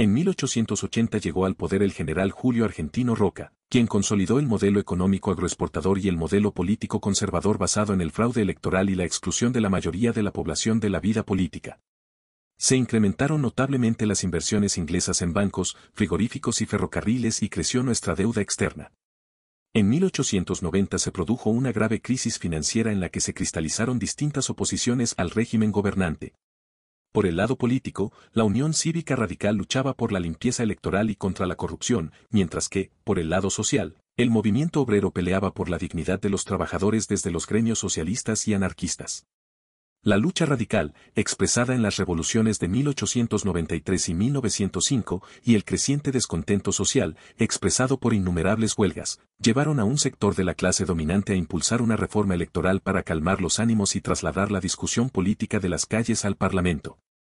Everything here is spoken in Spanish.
En 1880 llegó al poder el general Julio Argentino Roca, quien consolidó el modelo económico agroexportador y el modelo político conservador basado en el fraude electoral y la exclusión de la mayoría de la población de la vida política. Se incrementaron notablemente las inversiones inglesas en bancos, frigoríficos y ferrocarriles y creció nuestra deuda externa. En 1890 se produjo una grave crisis financiera en la que se cristalizaron distintas oposiciones al régimen gobernante, por el lado político, la Unión Cívica Radical luchaba por la limpieza electoral y contra la corrupción, mientras que, por el lado social, el movimiento obrero peleaba por la dignidad de los trabajadores desde los gremios socialistas y anarquistas. La lucha radical, expresada en las revoluciones de 1893 y 1905, y el creciente descontento social, expresado por innumerables huelgas, llevaron a un sector de la clase dominante a impulsar una reforma electoral para calmar los ánimos y trasladar la discusión política de las calles al Parlamento.